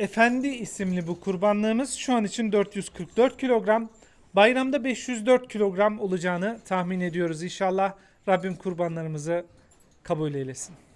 Efendi isimli bu kurbanlığımız şu an için 444 kilogram. Bayramda 504 kilogram olacağını tahmin ediyoruz inşallah. Rabbim kurbanlarımızı kabul eylesin.